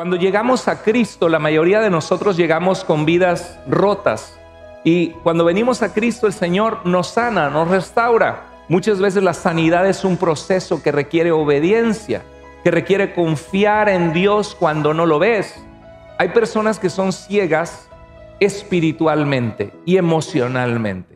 Cuando llegamos a Cristo, la mayoría de nosotros llegamos con vidas rotas. Y cuando venimos a Cristo, el Señor nos sana, nos restaura. Muchas veces la sanidad es un proceso que requiere obediencia, que requiere confiar en Dios cuando no lo ves. Hay personas que son ciegas espiritualmente y emocionalmente.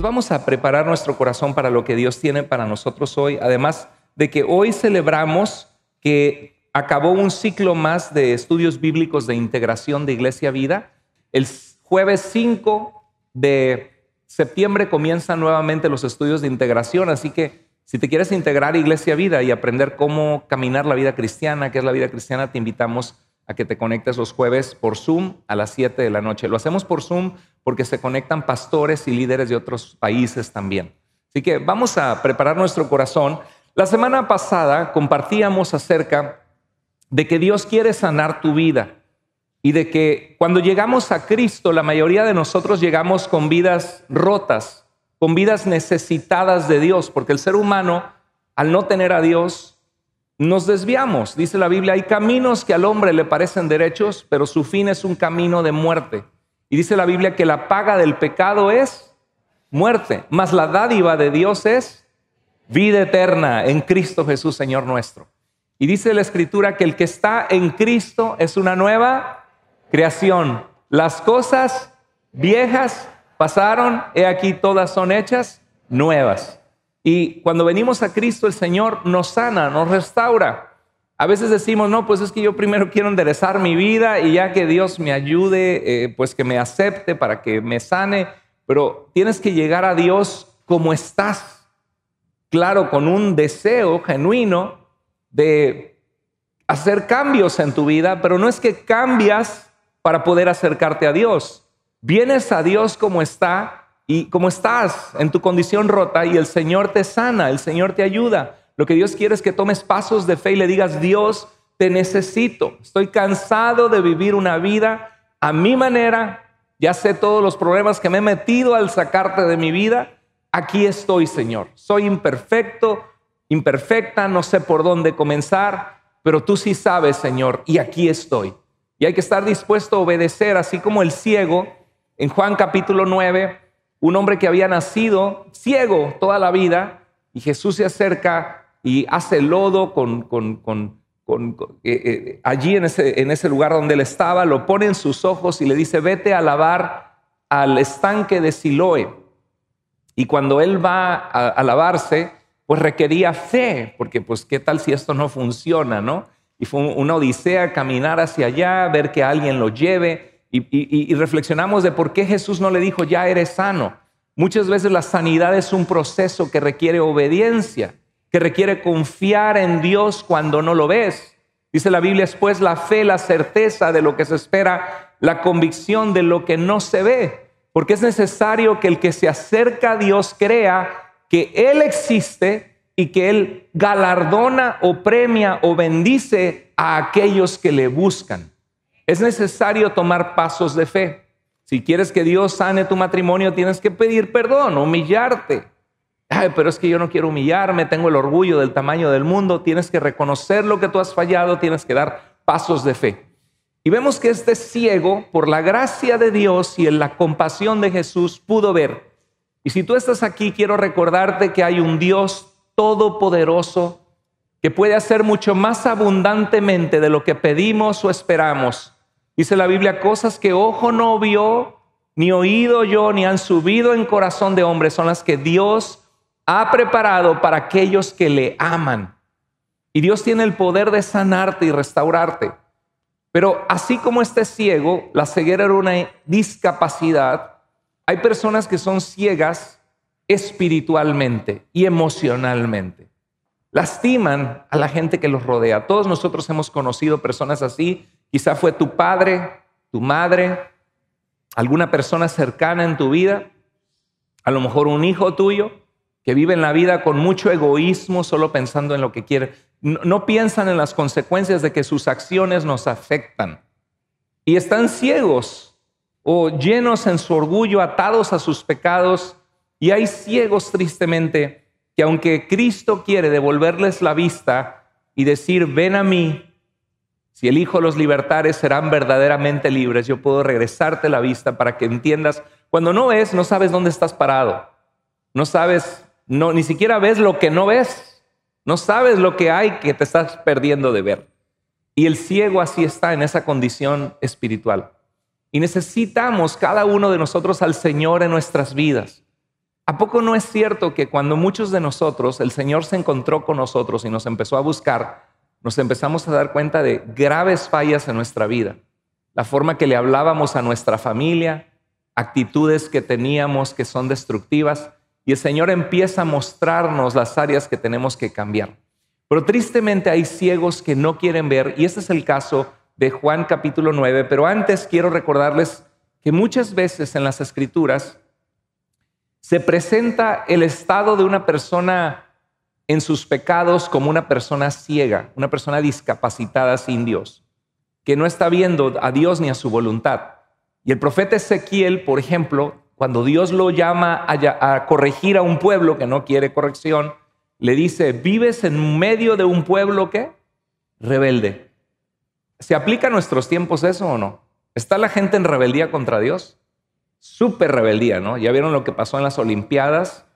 Pues vamos a preparar nuestro corazón para lo que Dios tiene para nosotros hoy. Además de que hoy celebramos que acabó un ciclo más de estudios bíblicos de integración de Iglesia Vida. El jueves 5 de septiembre comienzan nuevamente los estudios de integración, así que si te quieres integrar a Iglesia Vida y aprender cómo caminar la vida cristiana, qué es la vida cristiana, te invitamos a que te conectes los jueves por Zoom a las 7 de la noche. Lo hacemos por Zoom porque se conectan pastores y líderes de otros países también. Así que vamos a preparar nuestro corazón. La semana pasada compartíamos acerca de que Dios quiere sanar tu vida y de que cuando llegamos a Cristo, la mayoría de nosotros llegamos con vidas rotas, con vidas necesitadas de Dios, porque el ser humano, al no tener a Dios, nos desviamos. Dice la Biblia, hay caminos que al hombre le parecen derechos, pero su fin es un camino de muerte. Y dice la Biblia que la paga del pecado es muerte, mas la dádiva de Dios es vida eterna en Cristo Jesús, Señor nuestro. Y dice la Escritura que el que está en Cristo es una nueva creación. Las cosas viejas pasaron, he aquí todas son hechas nuevas. Y cuando venimos a Cristo, el Señor nos sana, nos restaura. A veces decimos, no, pues es que yo primero quiero enderezar mi vida y ya que Dios me ayude, eh, pues que me acepte para que me sane, pero tienes que llegar a Dios como estás, claro, con un deseo genuino de hacer cambios en tu vida, pero no es que cambias para poder acercarte a Dios. Vienes a Dios como está y como estás en tu condición rota y el Señor te sana, el Señor te ayuda. Lo que Dios quiere es que tomes pasos de fe y le digas, Dios, te necesito. Estoy cansado de vivir una vida a mi manera. Ya sé todos los problemas que me he metido al sacarte de mi vida. Aquí estoy, Señor. Soy imperfecto, imperfecta, no sé por dónde comenzar, pero tú sí sabes, Señor, y aquí estoy. Y hay que estar dispuesto a obedecer, así como el ciego en Juan capítulo 9, un hombre que había nacido ciego toda la vida, y Jesús se acerca y hace lodo con, eh, eh, allí en ese, lugar donde él estaba, lo pone en sus ojos y le dice, vete a lavar al estanque de Siloe. Y cuando él va a, lavarse, pues requería fe, porque pues qué tal si esto no funciona, ¿no? Y fue una odisea caminar hacia allá, ver que alguien lo lleve. Y, y, reflexionamos de por qué Jesús no le dijo, ya eres sano. Muchas veces la sanidad es un proceso que requiere obediencia que requiere confiar en Dios cuando no lo ves. Dice la Biblia, después, la fe, la certeza de lo que se espera, la convicción de lo que no se ve, porque es necesario que el que se acerca a Dios crea que Él existe y que Él galardona o premia o bendice a aquellos que le buscan. Es necesario tomar pasos de fe. Si quieres que Dios sane tu matrimonio, tienes que pedir perdón, humillarte, Ay, pero es que yo no quiero humillarme, tengo el orgullo del tamaño del mundo. Tienes que reconocer lo que tú has fallado, tienes que dar pasos de fe. Y vemos que este ciego, por la gracia de Dios y en la compasión de Jesús, pudo ver. Y si tú estás aquí, quiero recordarte que hay un Dios todopoderoso que puede hacer mucho más abundantemente de lo que pedimos o esperamos. Dice la Biblia, cosas que ojo no vio, ni oído yo, ni han subido en corazón de hombre, son las que Dios ha preparado para aquellos que le aman. Y Dios tiene el poder de sanarte y restaurarte. Pero así como este ciego, la ceguera era una discapacidad, hay personas que son ciegas espiritualmente y emocionalmente. Lastiman a la gente que los rodea. Todos nosotros hemos conocido personas así. Quizá fue tu padre, tu madre, alguna persona cercana en tu vida, a lo mejor un hijo tuyo, que viven la vida con mucho egoísmo, solo pensando en lo que quieren. No, piensan en las consecuencias de que sus acciones nos afectan. Y están ciegos o llenos en su orgullo, atados a sus pecados. Y hay ciegos tristemente que aunque Cristo quiere devolverles la vista y decir, ven a mí, si el elijo los libertares serán verdaderamente libres. Yo puedo regresarte la vista para que entiendas. Cuando no ves, no sabes dónde estás parado. No sabes no, ni siquiera ves lo que no ves. No sabes lo que hay que te estás perdiendo de ver. Y el ciego así está en esa condición espiritual. Y necesitamos cada uno de nosotros al Señor en nuestras vidas. ¿A poco no es cierto que cuando muchos de nosotros, el Señor se encontró con nosotros y nos empezó a buscar, nos empezamos a dar cuenta de graves fallas en nuestra vida? La forma que le hablábamos a nuestra familia, actitudes que teníamos que son destructivas, y el Señor empieza a mostrarnos las áreas que tenemos que cambiar. Pero tristemente hay ciegos que no quieren ver y este es el caso de Juan capítulo 9. Pero antes quiero recordarles que muchas veces en las escrituras se presenta el estado de una persona en sus pecados como una persona ciega, una persona discapacitada sin Dios, que no está viendo a Dios ni a su voluntad. Y el profeta Ezequiel, por ejemplo, cuando Dios lo llama a, corregir a un pueblo que no quiere corrección, le dice, vives en medio de un pueblo que rebelde. ¿Se aplica a nuestros tiempos eso o no? ¿Está la gente en rebeldía contra Dios? Súper rebeldía, ¿no? Ya vieron lo que pasó en las Olimpiadas,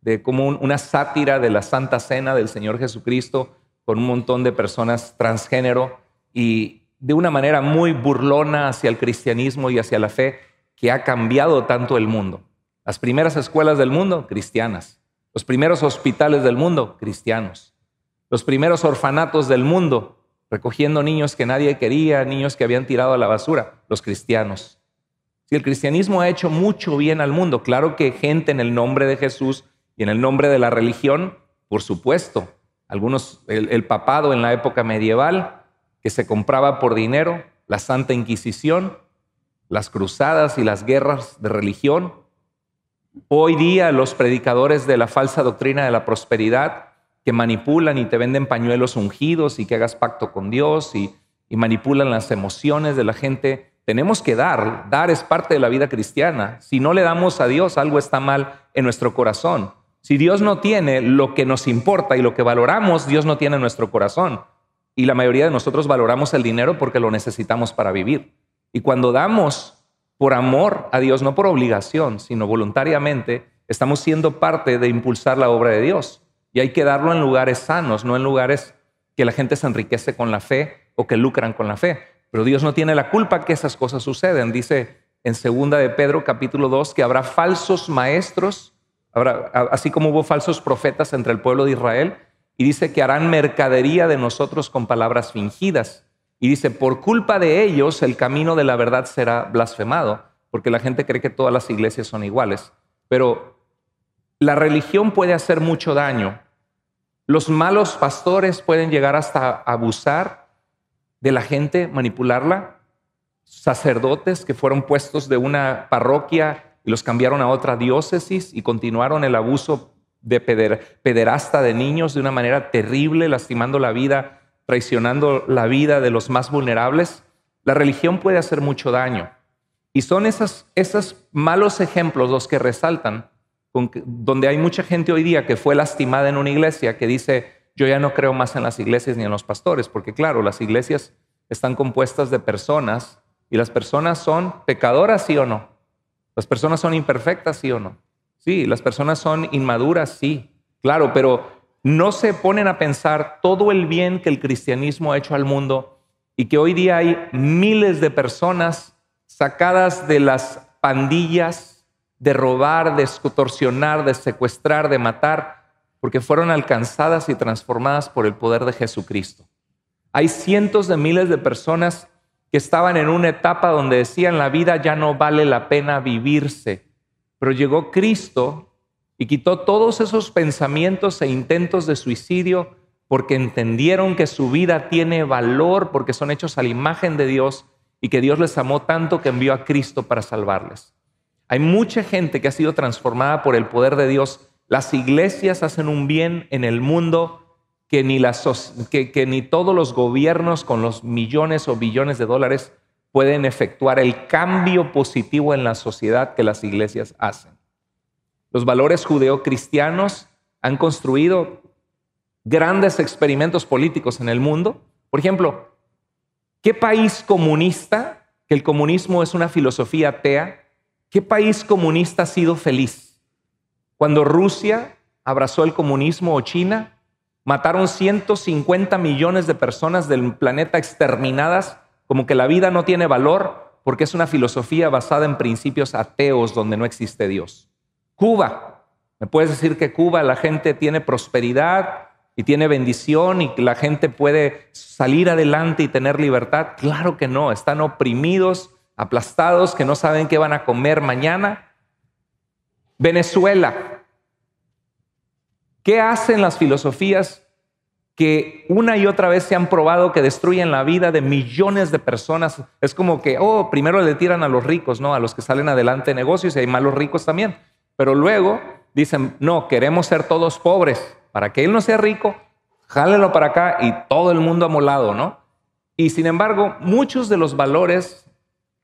de como una sátira de la Santa Cena del Señor Jesucristo con un montón de personas transgénero y de una manera muy burlona hacia el cristianismo y hacia la fe que ha cambiado tanto el mundo. Las primeras escuelas del mundo, cristianas. Los primeros hospitales del mundo, cristianos. Los primeros orfanatos del mundo, recogiendo niños que nadie quería, niños que habían tirado a la basura, los cristianos. Si el cristianismo ha hecho mucho bien al mundo, claro que gente en el nombre de Jesús y en el nombre de la religión, por supuesto. Algunos, el, el papado en la época medieval, que se compraba por dinero, la Santa Inquisición, las cruzadas y las guerras de religión. Hoy día los predicadores de la falsa doctrina de la prosperidad que manipulan y te venden pañuelos ungidos y que hagas pacto con Dios y, manipulan las emociones de la gente. Tenemos que dar, dar es parte de la vida cristiana. Si no le damos a Dios, algo está mal en nuestro corazón. Si Dios no tiene lo que nos importa y lo que valoramos, Dios no tiene nuestro corazón. Y la mayoría de nosotros valoramos el dinero porque lo necesitamos para vivir. Y cuando damos por amor a Dios, no por obligación, sino voluntariamente, estamos siendo parte de impulsar la obra de Dios. Y hay que darlo en lugares sanos, no en lugares que la gente se enriquece con la fe o que lucran con la fe. Pero Dios no tiene la culpa que esas cosas suceden. Dice en segunda de Pedro capítulo 2 que habrá falsos maestros, así como hubo falsos profetas entre el pueblo de Israel, y dice que harán mercadería de nosotros con palabras fingidas y dice, por culpa de ellos el camino de la verdad será blasfemado, porque la gente cree que todas las iglesias son iguales. Pero la religión puede hacer mucho daño. Los malos pastores pueden llegar hasta abusar de la gente, manipularla. Sacerdotes que fueron puestos de una parroquia y los cambiaron a otra diócesis y continuaron el abuso de pederasta de niños de una manera terrible, lastimando la vida traicionando la vida de los más vulnerables, la religión puede hacer mucho daño. Y son esos malos ejemplos los que resaltan, donde hay mucha gente hoy día que fue lastimada en una iglesia que dice, yo ya no creo más en las iglesias ni en los pastores, porque claro, las iglesias están compuestas de personas y las personas son pecadoras, sí o no. Las personas son imperfectas, sí o no. Sí, las personas son inmaduras, sí. Claro, pero no se ponen a pensar todo el bien que el cristianismo ha hecho al mundo y que hoy día hay miles de personas sacadas de las pandillas de robar, de extorsionar, de secuestrar, de matar, porque fueron alcanzadas y transformadas por el poder de Jesucristo. Hay cientos de miles de personas que estaban en una etapa donde decían la vida ya no vale la pena vivirse, pero llegó Cristo y quitó todos esos pensamientos e intentos de suicidio porque entendieron que su vida tiene valor, porque son hechos a la imagen de Dios y que Dios les amó tanto que envió a Cristo para salvarles. Hay mucha gente que ha sido transformada por el poder de Dios. Las iglesias hacen un bien en el mundo que ni, ni todos los gobiernos con los millones o billones de dólares pueden efectuar el cambio positivo en la sociedad que las iglesias hacen. Los valores judeocristianos han construido grandes experimentos políticos en el mundo. Por ejemplo, ¿qué país comunista, que el comunismo es una filosofía atea, qué país comunista ha sido feliz? Cuando Rusia abrazó el comunismo o China, mataron 150 millones de personas del planeta exterminadas, como que la vida no tiene valor porque es una filosofía basada en principios ateos donde no existe Dios. Cuba. Me puedes decir que Cuba la gente tiene prosperidad y tiene bendición y la gente puede salir adelante y tener libertad. Claro que no, están oprimidos, aplastados, que no saben qué van a comer mañana. Venezuela. ¿Qué hacen las filosofías que una y otra vez se han probado que destruyen la vida de millones de personas. Es como que, oh, primero le tiran a los ricos, ¿no? A los que salen adelante de negocios y hay malos ricos también. Pero luego dicen, no, queremos ser todos pobres. Para que él no sea rico, jálelo para acá y todo el mundo amolado, ¿no? Y sin embargo, muchos de los valores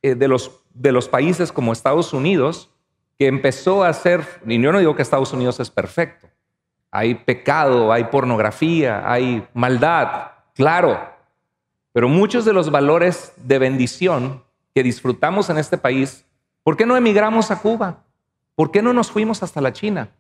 eh, de, los, de los países como Estados Unidos, que empezó a ser, y yo no digo que Estados Unidos es perfecto, hay pecado, hay pornografía, hay maldad, claro, pero muchos de los valores de bendición que disfrutamos en este país, ¿por qué no emigramos a Cuba? ¿Por qué no nos fuimos hasta la China?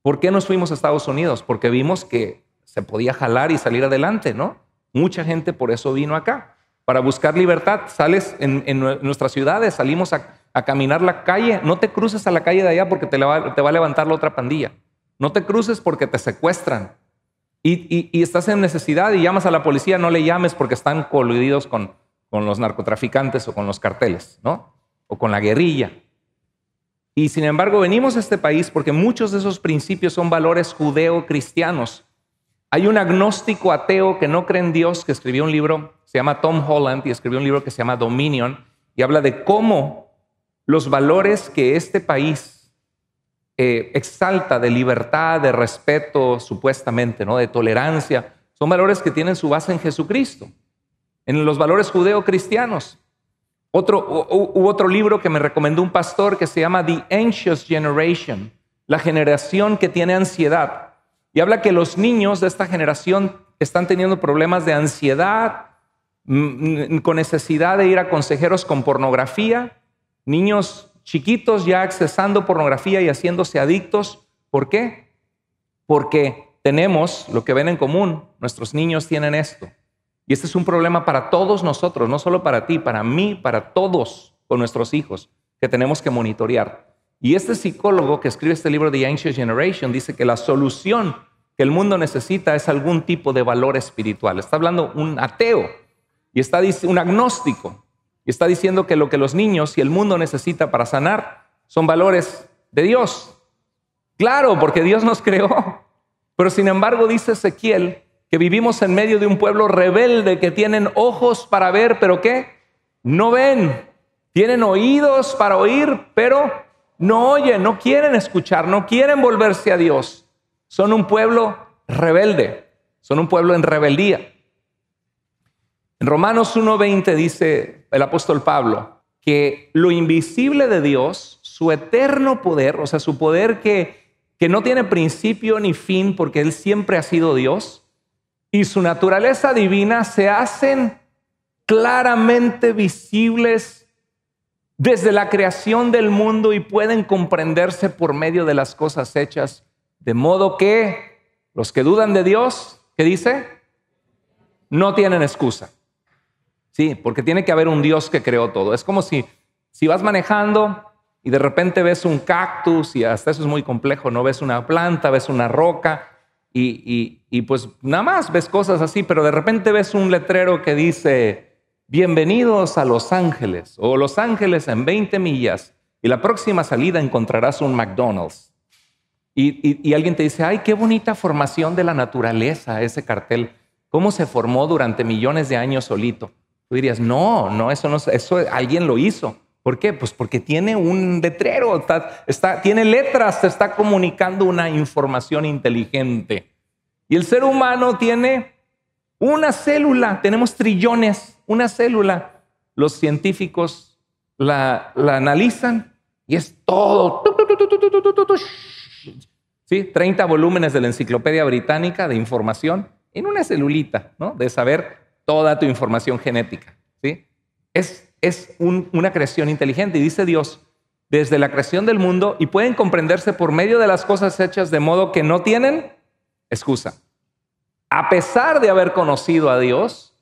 ¿Por qué nos fuimos a Estados Unidos? Porque vimos que se podía jalar y salir adelante, ¿no? Mucha gente por eso vino acá, para buscar libertad. Sales en, nuestras ciudades, salimos a, caminar la calle, no te cruces a la calle de allá porque te, va, a levantar la otra pandilla. No te cruces porque te secuestran. Y, estás en necesidad y llamas a la policía, no le llames porque están coludidos con los narcotraficantes o con los carteles, ¿no? O con la guerrilla. Y sin embargo, venimos a este país porque muchos de esos principios son valores judeo-cristianos. Hay un agnóstico ateo que no cree en Dios que escribió un libro, se llama Tom Holland, y escribió un libro que se llama Dominion, y habla de cómo los valores que este país eh, exalta de libertad, de respeto, supuestamente, ¿no? de tolerancia, son valores que tienen su base en Jesucristo, en los valores judeo-cristianos. Otro, otro libro que me recomendó un pastor que se llama The Anxious Generation, la generación que tiene ansiedad. Y habla que los niños de esta generación están teniendo problemas de ansiedad, con necesidad de ir a consejeros con pornografía, niños chiquitos ya accesando pornografía y haciéndose adictos. ¿Por qué? Porque tenemos lo que ven en común. Nuestros niños tienen esto. Y este es un problema para todos nosotros, no solo para ti, para mí, para todos con nuestros hijos, que tenemos que monitorear. Y este psicólogo que escribe este libro The Anxious Generation dice que la solución que el mundo necesita es algún tipo de valor espiritual. Está hablando un ateo y está un agnóstico y está diciendo que lo que los niños y el mundo necesita para sanar son valores de Dios. Claro, porque Dios nos creó. Pero sin embargo, dice Ezequiel que vivimos en medio de un pueblo rebelde que tienen ojos para ver, pero ¿qué? No ven. Tienen oídos para oír, pero no oyen, no quieren escuchar, no quieren volverse a Dios. Son un pueblo rebelde, son un pueblo en rebeldía. En Romanos 1.20 dice el apóstol Pablo que lo invisible de Dios, su eterno poder, o sea, su poder que, que no tiene principio ni fin porque Él siempre ha sido Dios, y su naturaleza divina se hacen claramente visibles desde la creación del mundo y pueden comprenderse por medio de las cosas hechas. De modo que los que dudan de Dios, ¿qué dice? No tienen excusa. Sí, porque tiene que haber un Dios que creó todo. Es como si, si vas manejando y de repente ves un cactus, y hasta eso es muy complejo, ¿no? Ves una planta, ves una roca, y, pues nada más ves cosas así, pero de repente ves un letrero que dice, bienvenidos a Los Ángeles o Los Ángeles en 20 millas y la próxima salida encontrarás un McDonald's. Y, alguien te dice, ay, qué bonita formación de la naturaleza ese cartel, cómo se formó durante millones de años solito. Tú dirías, no, no, eso no, eso alguien lo hizo. ¿Por qué? Pues porque tiene un letrero, está, tiene letras, se está comunicando una información inteligente. Y el ser humano tiene una célula, tenemos trillones, una célula. Los científicos la, analizan y es todo. ¿Sí? 30 volúmenes de la Enciclopedia Británica de información en una celulita, ¿no? De saber toda tu información genética, ¿sí? Es es una creación inteligente. Y dice Dios, desde la creación del mundo y pueden comprenderse por medio de las cosas hechas de modo que no tienen excusa. A pesar de haber conocido a Dios,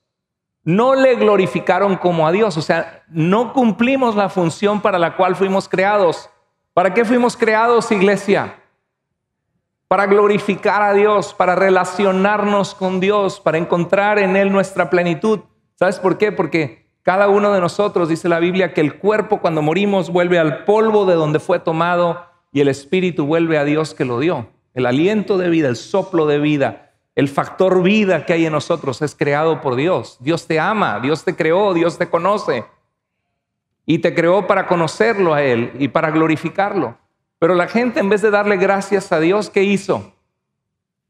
no le glorificaron como a Dios. O sea, no cumplimos la función para la cual fuimos creados. ¿Para qué fuimos creados, iglesia? Para glorificar a Dios, para relacionarnos con Dios, para encontrar en Él nuestra plenitud. ¿Sabes por qué? Porque cada uno de nosotros, dice la Biblia, que el cuerpo cuando morimos vuelve al polvo de donde fue tomado y el espíritu vuelve a Dios que lo dio. El aliento de vida, el soplo de vida, el factor vida que hay en nosotros es creado por Dios. Dios te ama, Dios te creó, Dios te conoce. Y te creó para conocerlo a Él y para glorificarlo. Pero la gente en vez de darle gracias a Dios, ¿qué hizo?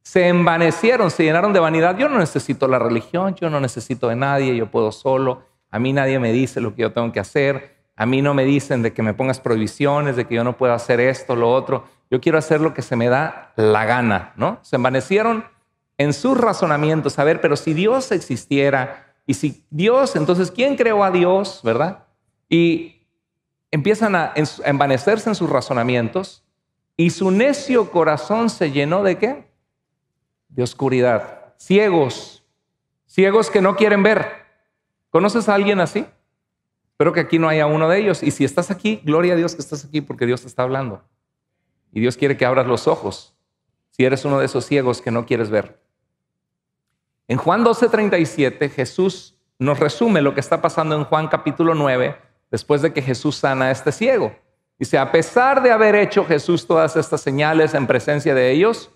Se envanecieron, se llenaron de vanidad. Yo no necesito la religión, yo no necesito de nadie, yo puedo solo. A mí nadie me dice lo que yo tengo que hacer. A mí no me dicen de que me pongas prohibiciones, de que yo no puedo hacer esto, lo otro. Yo quiero hacer lo que se me da la gana, ¿no? Se envanecieron en sus razonamientos. A ver, pero si Dios existiera y si Dios, entonces, ¿quién creó a Dios, verdad? Y empiezan a envanecerse en sus razonamientos y su necio corazón se llenó de qué? De oscuridad. Ciegos. Ciegos que no quieren ver. ¿Conoces a alguien así? Espero que aquí no haya uno de ellos. Y si estás aquí, gloria a Dios que estás aquí porque Dios te está hablando. Y Dios quiere que abras los ojos si eres uno de esos ciegos que no quieres ver. En Juan 12:37 Jesús nos resume lo que está pasando en Juan capítulo 9 después de que Jesús sana a este ciego. Dice, a pesar de haber hecho Jesús todas estas señales en presencia de ellos,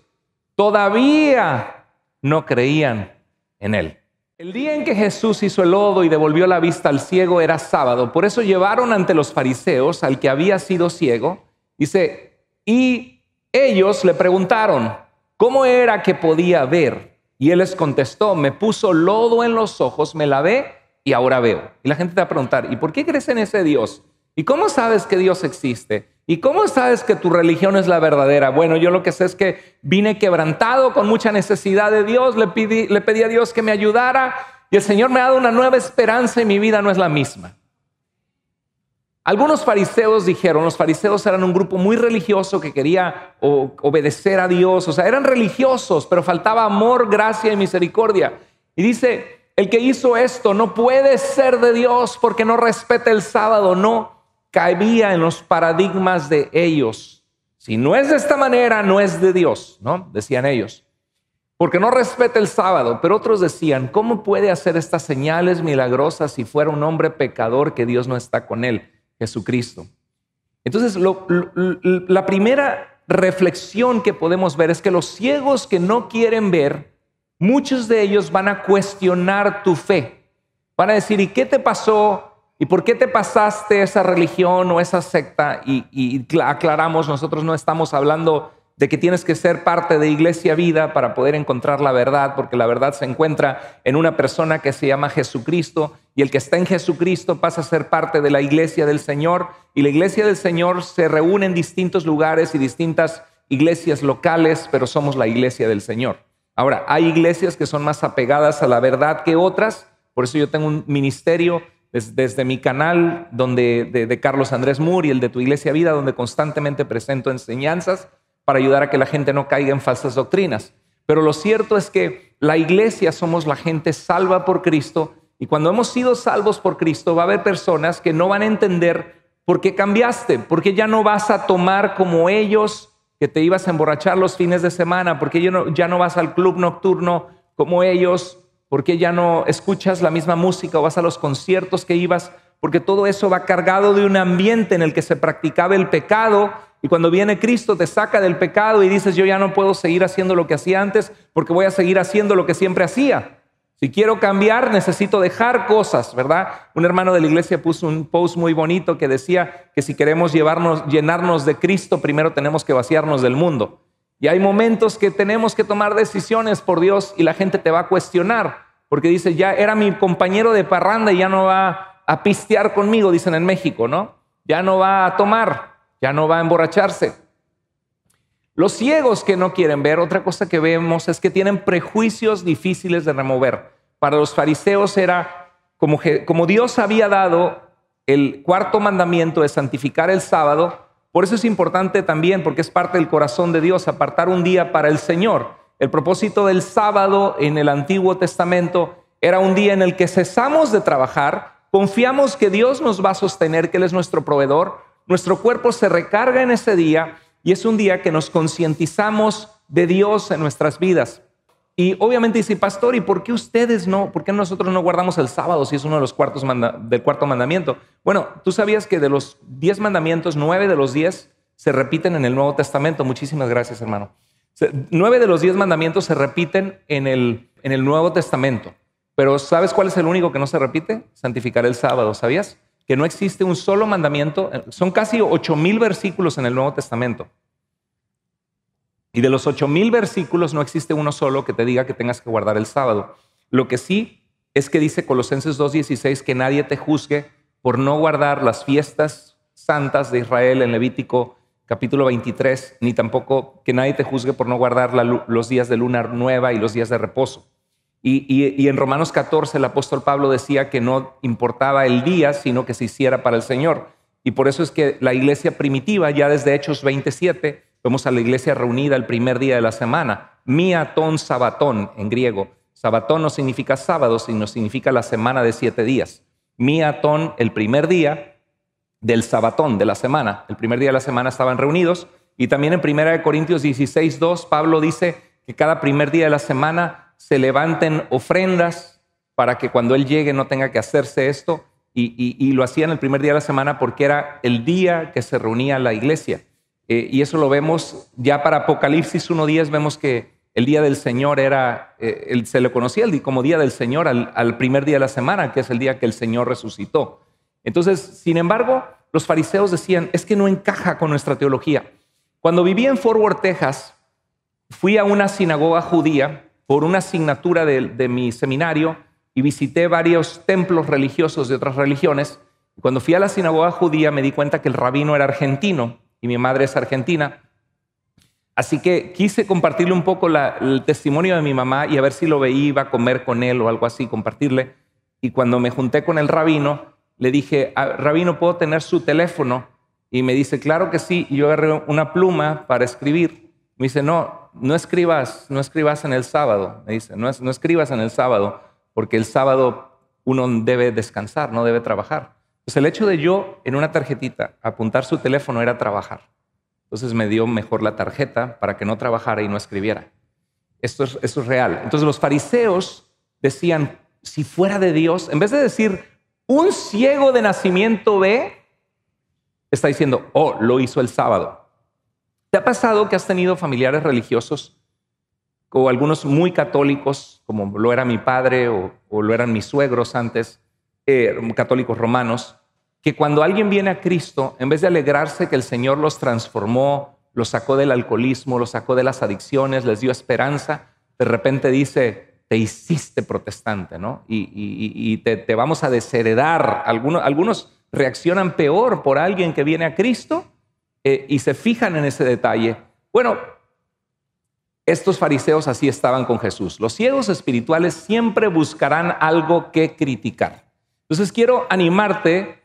todavía no creían en él. El día en que Jesús hizo el lodo y devolvió la vista al ciego era sábado. Por eso llevaron ante los fariseos al que había sido ciego. Dice, y ellos le preguntaron, ¿cómo era que podía ver? Y él les contestó, me puso lodo en los ojos, me lavé y ahora veo. Y la gente te va a preguntar, ¿y por qué crees en ese Dios? ¿Y cómo sabes que Dios existe? ¿Y cómo sabes que tu religión es la verdadera? Bueno, yo lo que sé es que vine quebrantado con mucha necesidad de Dios, le pedí, le pedí a Dios que me ayudara y el Señor me ha dado una nueva esperanza y mi vida no es la misma. Algunos fariseos dijeron, los fariseos eran un grupo muy religioso que quería obedecer a Dios, o sea, eran religiosos, pero faltaba amor, gracia y misericordia. Y dice, el que hizo esto no puede ser de Dios porque no respeta el sábado, no. Caía en los paradigmas de ellos. Si no es de esta manera, no es de Dios, ¿no? Decían ellos. Porque no respeta el sábado. Pero otros decían, ¿cómo puede hacer estas señales milagrosas si fuera un hombre pecador que Dios no está con él? Jesucristo. Entonces, la primera reflexión que podemos ver es que los ciegos que no quieren ver, muchos de ellos van a cuestionar tu fe. Van a decir, ¿y qué te pasó? ¿Y por qué te pasaste esa religión o esa secta? Y, aclaramos, nosotros no estamos hablando de que tienes que ser parte de Iglesia Vida para poder encontrar la verdad, porque la verdad se encuentra en una persona que se llama Jesucristo, y el que está en Jesucristo pasa a ser parte de la Iglesia del Señor, y la Iglesia del Señor se reúne en distintos lugares y distintas iglesias locales, pero somos la Iglesia del Señor. Ahora, hay iglesias que son más apegadas a la verdad que otras, por eso yo tengo un ministerio desde, mi canal donde, de, Carlos Andrés Mur y el de Tu Iglesia Vida, donde constantemente presento enseñanzas para ayudar a que la gente no caiga en falsas doctrinas. Pero lo cierto es que la iglesia somos la gente salva por Cristo y cuando hemos sido salvos por Cristo va a haber personas que no van a entender por qué cambiaste, por qué ya no vas a tomar como ellos que te ibas a emborrachar los fines de semana, porque qué ya no vas al club nocturno como ellos, ¿Por qué ya no escuchas la misma música o vas a los conciertos que ibas? Porque todo eso va cargado de un ambiente en el que se practicaba el pecado y cuando viene Cristo te saca del pecado y dices, yo ya no puedo seguir haciendo lo que hacía antes porque voy a seguir haciendo lo que siempre hacía. Si quiero cambiar, necesito dejar cosas, ¿verdad? Un hermano de la iglesia puso un post muy bonito que decía que si queremos llevarnos, llenarnos de Cristo, primero tenemos que vaciarnos del mundo. Y hay momentos que tenemos que tomar decisiones por Dios y la gente te va a cuestionar, porque dice, ya era mi compañero de parranda y ya no va a pistear conmigo, dicen en México, ¿no? Ya no va a tomar, ya no va a emborracharse. Los ciegos que no quieren ver, otra cosa que vemos es que tienen prejuicios difíciles de remover. Para los fariseos era como, como Dios había dado el cuarto mandamiento de santificar el sábado, por eso es importante también, porque es parte del corazón de Dios, apartar un día para el Señor. El propósito del sábado en el Antiguo Testamento era un día en el que cesamos de trabajar, confiamos que Dios nos va a sostener, que Él es nuestro proveedor, nuestro cuerpo se recarga en ese día y es un día que nos concientizamos de Dios en nuestras vidas. Y obviamente dice, pastor, ¿y por qué ustedes no? ¿Por qué nosotros no guardamos el sábado si es uno de los cuartos mandamientos? del cuarto mandamiento? Bueno, tú sabías que de los diez mandamientos, nueve de los diez se repiten en el Nuevo Testamento. Muchísimas gracias, hermano. Nueve de los diez mandamientos se repiten en el, en el Nuevo Testamento. Pero ¿sabes cuál es el único que no se repite? Santificar el sábado, ¿sabías? Que no existe un solo mandamiento. Son casi ocho mil versículos en el Nuevo Testamento y de los 8.000 versículos no existe uno solo que te diga que tengas que guardar el sábado. Lo que sí es que dice Colosenses 2.16 que nadie te juzgue por no guardar las fiestas santas de Israel en Levítico capítulo 23, ni tampoco que nadie te juzgue por no guardar los días de luna nueva y los días de reposo. Y, y en Romanos 14 el apóstol Pablo decía que no importaba el día, sino que se hiciera para el Señor. Y por eso es que la iglesia primitiva, ya desde Hechos 27, Vemos a la iglesia reunida el primer día de la semana. Miatón sabatón en griego. Sabatón no significa sábado, sino significa la semana de siete días. Miatón, el primer día del sabatón de la semana. El primer día de la semana estaban reunidos. Y también en 1 Corintios 16, 2, Pablo dice que cada primer día de la semana se levanten ofrendas para que cuando él llegue no tenga que hacerse esto. Y, y lo hacían el primer día de la semana porque era el día que se reunía la iglesia. Eh, y eso lo vemos ya para Apocalipsis 1.10, vemos que el día del Señor era, eh, se le conocía como día del Señor al, primer día de la semana, que es el día que el Señor resucitó. Entonces, sin embargo, los fariseos decían, es que no encaja con nuestra teología. Cuando viví en Fort Worth, Texas, fui a una sinagoga judía por una asignatura de, de mi seminario y visité varios templos religiosos de otras religiones. Cuando fui a la sinagoga judía me di cuenta que el rabino era argentino y mi madre es argentina. Así que quise compartirle un poco el testimonio de mi mamá y a ver si lo veía, iba a comer con él o algo así, compartirle. Y cuando me junté con el rabino, le dije, ah, rabino, ¿puedo tener su teléfono? Y me dice, claro que sí. Y yo agarré una pluma para escribir. Me dice, no, no escribas, no escribas en el sábado. Me dice, no, no escribas en el sábado, porque el sábado uno debe descansar, no debe trabajar. Pues el hecho de yo en una tarjetita apuntar su teléfono era trabajar. Entonces me dio mejor la tarjeta para que no trabajara y no escribiera. Esto es, real. Entonces los fariseos decían, si fuera de Dios, en vez de decir, un ciego de nacimiento ve, está diciendo, oh, lo hizo el sábado. ¿Te ha pasado que has tenido familiares religiosos o algunos muy católicos, como lo era mi padre o lo eran mis suegros antes, eh, católicos romanos, que cuando alguien viene a Cristo, en vez de alegrarse que el Señor los transformó, los sacó del alcoholismo, los sacó de las adicciones, les dio esperanza, de repente dice, te hiciste protestante, ¿no? Y, te, vamos a desheredar. Algunos, reaccionan peor por alguien que viene a Cristo eh, y se fijan en ese detalle. Bueno, estos fariseos así estaban con Jesús. Los ciegos espirituales siempre buscarán algo que criticar. Entonces quiero animarte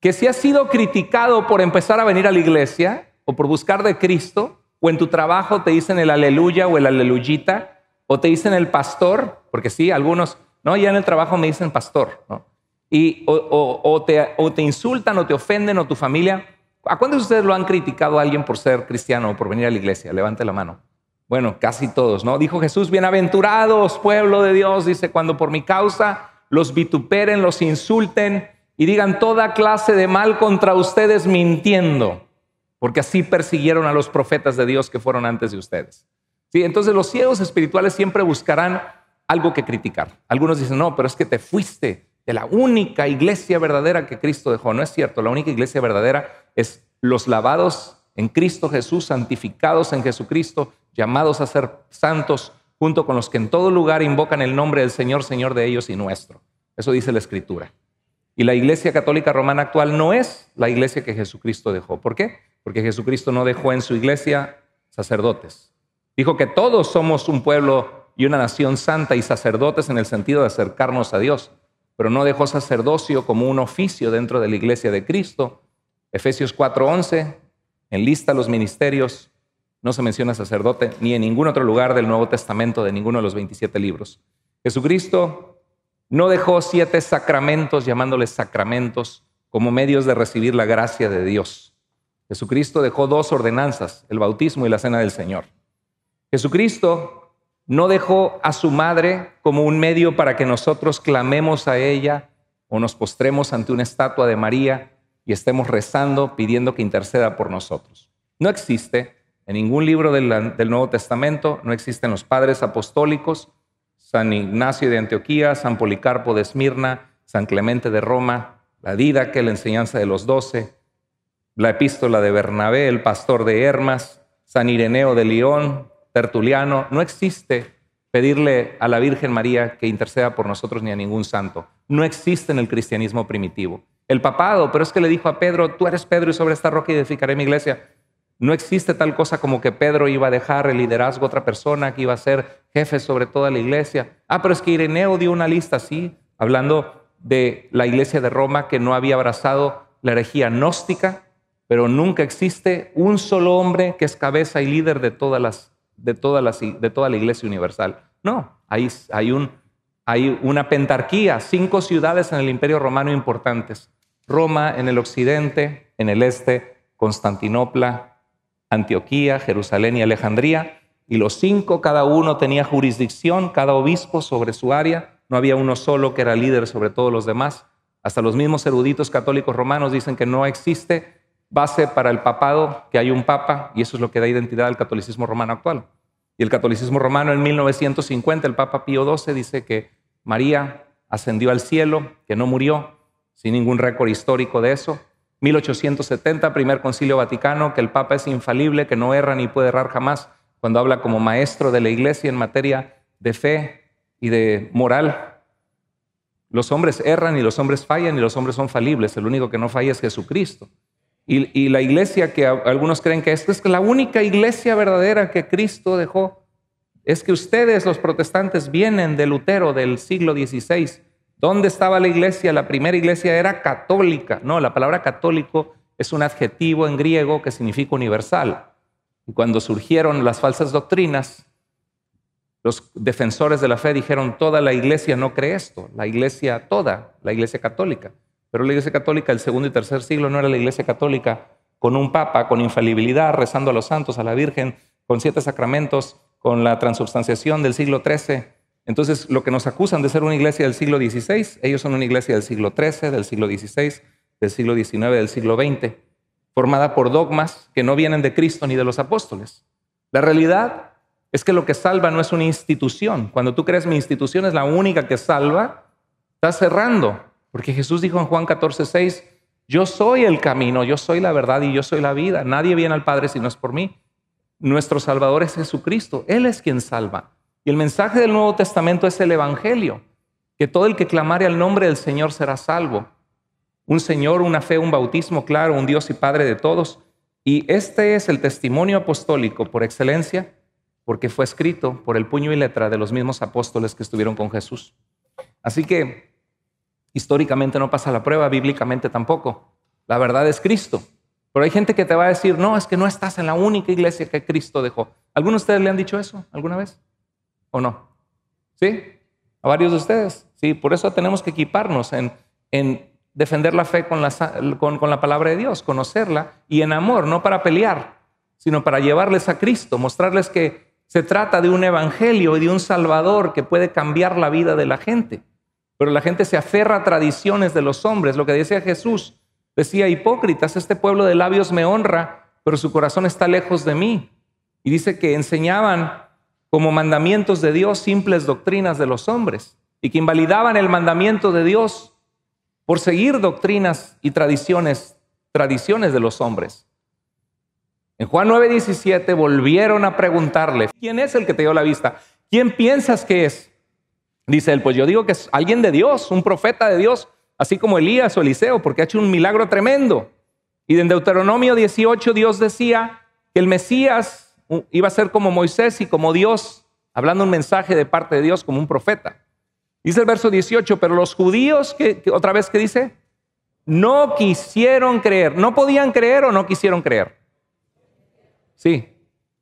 que si has sido criticado por empezar a venir a la iglesia o por buscar de Cristo, o en tu trabajo te dicen el aleluya o el aleluyita, o te dicen el pastor, porque sí, algunos, no, ya en el trabajo me dicen pastor, ¿no? Y, o, te, o te insultan o te ofenden o tu familia. ¿A cuántos de ustedes lo han criticado a alguien por ser cristiano o por venir a la iglesia? Levante la mano. Bueno, casi todos, ¿no? Dijo Jesús, bienaventurados, pueblo de Dios, dice, cuando por mi causa los vituperen, los insulten y digan toda clase de mal contra ustedes mintiendo, porque así persiguieron a los profetas de Dios que fueron antes de ustedes. ¿Sí? Entonces los ciegos espirituales siempre buscarán algo que criticar. Algunos dicen, no, pero es que te fuiste de la única iglesia verdadera que Cristo dejó. No es cierto, la única iglesia verdadera es los lavados en Cristo Jesús, santificados en Jesucristo, llamados a ser santos junto con los que en todo lugar invocan el nombre del Señor, Señor de ellos y nuestro. Eso dice la Escritura. Y la Iglesia Católica Romana actual no es la iglesia que Jesucristo dejó. ¿Por qué? Porque Jesucristo no dejó en su iglesia sacerdotes. Dijo que todos somos un pueblo y una nación santa y sacerdotes en el sentido de acercarnos a Dios, pero no dejó sacerdocio como un oficio dentro de la iglesia de Cristo. Efesios 4:11 enlista los ministerios no se menciona sacerdote ni en ningún otro lugar del Nuevo Testamento, de ninguno de los 27 libros. Jesucristo no dejó siete sacramentos, llamándoles sacramentos, como medios de recibir la gracia de Dios. Jesucristo dejó dos ordenanzas, el bautismo y la cena del Señor. Jesucristo no dejó a su madre como un medio para que nosotros clamemos a ella o nos postremos ante una estatua de María y estemos rezando pidiendo que interceda por nosotros. No existe en ningún libro del, Nuevo Testamento no existen los padres apostólicos, San Ignacio de Antioquía, San Policarpo de Esmirna, San Clemente de Roma, la es la enseñanza de los doce, la epístola de Bernabé, el pastor de Hermas, San Ireneo de León, Tertuliano. No existe pedirle a la Virgen María que interceda por nosotros ni a ningún santo. No existe en el cristianismo primitivo. El papado, pero es que le dijo a Pedro, tú eres Pedro y sobre esta roca edificaré mi iglesia. No existe tal cosa como que Pedro iba a dejar el liderazgo a otra persona que iba a ser jefe sobre toda la iglesia. Ah, pero es que Ireneo dio una lista sí, hablando de la iglesia de Roma que no había abrazado la herejía gnóstica, pero nunca existe un solo hombre que es cabeza y líder de, de, de toda la iglesia universal. No, hay, hay, un, hay una pentarquía, cinco ciudades en el imperio romano importantes. Roma en el occidente, en el este, Constantinopla, Antioquía, Jerusalén y Alejandría, y los cinco, cada uno tenía jurisdicción, cada obispo sobre su área, no había uno solo que era líder sobre todos los demás. Hasta los mismos eruditos católicos romanos dicen que no existe base para el papado, que hay un papa, y eso es lo que da identidad al catolicismo romano actual. Y el catolicismo romano en 1950, el Papa Pío XII dice que María ascendió al cielo, que no murió, sin ningún récord histórico de eso, 1870, primer concilio vaticano, que el Papa es infalible, que no erra ni puede errar jamás, cuando habla como maestro de la iglesia en materia de fe y de moral. Los hombres erran y los hombres fallan y los hombres son falibles. El único que no falla es Jesucristo. Y, y la iglesia que algunos creen que esta es la única iglesia verdadera que Cristo dejó, es que ustedes, los protestantes, vienen de Lutero del siglo XVI ¿Dónde estaba la iglesia? La primera iglesia era católica. No, la palabra católico es un adjetivo en griego que significa universal. Y cuando surgieron las falsas doctrinas, los defensores de la fe dijeron, toda la iglesia no cree esto, la iglesia toda, la iglesia católica. Pero la iglesia católica del segundo y tercer siglo no era la iglesia católica con un papa, con infalibilidad, rezando a los santos, a la Virgen, con siete sacramentos, con la transubstanciación del siglo XIII. Entonces, lo que nos acusan de ser una iglesia del siglo XVI, ellos son una iglesia del siglo XIII, del siglo XVI, del siglo XIX, del siglo XX, formada por dogmas que no vienen de Cristo ni de los apóstoles. La realidad es que lo que salva no es una institución. Cuando tú crees mi institución es la única que salva, estás cerrando. Porque Jesús dijo en Juan 14, 6, yo soy el camino, yo soy la verdad y yo soy la vida. Nadie viene al Padre si no es por mí. Nuestro Salvador es Jesucristo. Él es quien salva. Y el mensaje del Nuevo Testamento es el Evangelio, que todo el que clamare al nombre del Señor será salvo. Un Señor, una fe, un bautismo, claro, un Dios y Padre de todos. Y este es el testimonio apostólico por excelencia, porque fue escrito por el puño y letra de los mismos apóstoles que estuvieron con Jesús. Así que históricamente no pasa la prueba, bíblicamente tampoco. La verdad es Cristo. Pero hay gente que te va a decir, no, es que no estás en la única iglesia que Cristo dejó. ¿Alguno de ustedes le han dicho eso alguna vez? ¿O no? ¿Sí? ¿A varios de ustedes? Sí, por eso tenemos que equiparnos en, defender la fe con con la palabra de Dios, conocerla y en amor, no para pelear, sino para llevarles a Cristo, mostrarles que se trata de un evangelio y de un salvador que puede cambiar la vida de la gente. Pero la gente se aferra a tradiciones de los hombres. Lo que decía Jesús, decía, hipócritas, este pueblo de labios me honra, pero su corazón está lejos de mí. Y dice que enseñaban como mandamientos de Dios simples doctrinas de los hombres y que invalidaban el mandamiento de Dios por seguir doctrinas y tradiciones, tradiciones de los hombres. En Juan 9:17 volvieron a preguntarle, ¿quién es el que te dio la vista? ¿Quién piensas que es? Dice él, pues yo digo que es alguien de Dios, un profeta de Dios, así como Elías o Eliseo, porque ha hecho un milagro tremendo. Y en Deuteronomio 18 Dios decía que el Mesías iba a ser como Moisés y como Dios, hablando un mensaje de parte de Dios como un profeta. Dice el verso 18, pero los judíos, que, otra vez que dice, no quisieron creer, no podían creer o no quisieron creer. Sí,